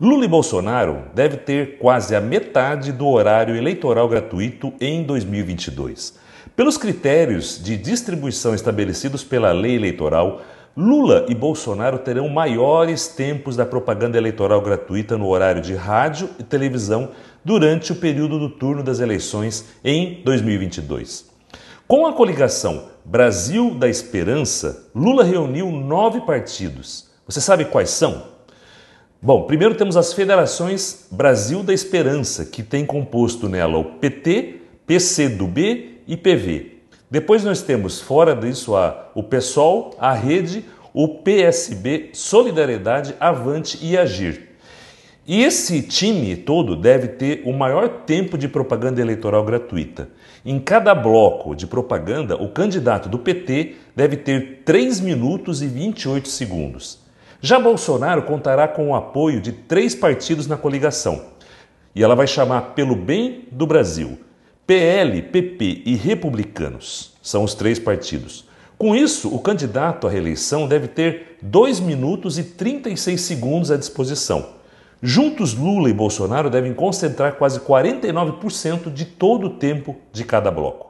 Lula e Bolsonaro deve ter quase a metade do horário eleitoral gratuito em 2022. Pelos critérios de distribuição estabelecidos pela lei eleitoral, Lula e Bolsonaro terão maiores tempos da propaganda eleitoral gratuita no horário de rádio e televisão durante o período do turno das eleições em 2022. Com a coligação Brasil da Esperança, Lula reuniu nove partidos. Você sabe quais são? Bom, primeiro temos as federações Brasil da Esperança, que tem composto nela o PT, PCdoB e PV. Depois nós temos, fora disso, a, o PSOL, a Rede, o PSB, Solidariedade, Avante e Agir. E esse time todo deve ter o maior tempo de propaganda eleitoral gratuita. Em cada bloco de propaganda, o candidato do PT deve ter 3 minutos e 28 segundos. Já Bolsonaro contará com o apoio de três partidos na coligação. E ela vai chamar Pelo Bem do Brasil. PL, PP e Republicanos são os três partidos. Com isso, o candidato à reeleição deve ter 2 minutos e 36 segundos à disposição. Juntos, Lula e Bolsonaro devem concentrar quase 49% de todo o tempo de cada bloco.